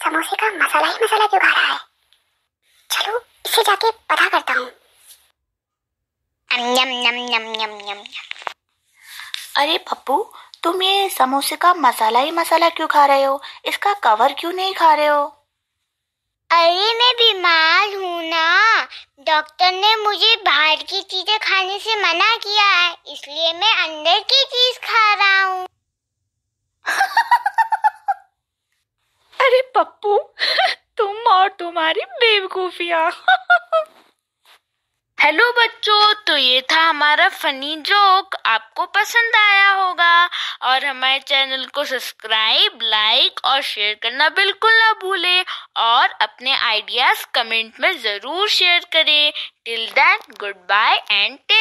समोसे का मसाला ही मसाला क्यों खा रहा है चलो इसे जाके पता करता हूँ अरे पप्पू तुम ये समोसे का मसाला ही मसाला क्यों खा रहे हो इसका कवर क्यों नहीं खा रहे हो अरे मैं बीमार हूँ ना डॉक्टर ने मुझे बाहर की चीजें खाने से मना किया है इसलिए मैं अंदर की चीज खा पप्पू तुम और तुम्हारी बेवकूफिया हेलो बच्चों तो ये था हमारा फनी जोक आपको पसंद आया होगा और हमारे चैनल को सब्सक्राइब लाइक और शेयर करना बिल्कुल ना भूले और अपने आइडियाज़ कमेंट में ज़रूर शेयर करें till that good bye and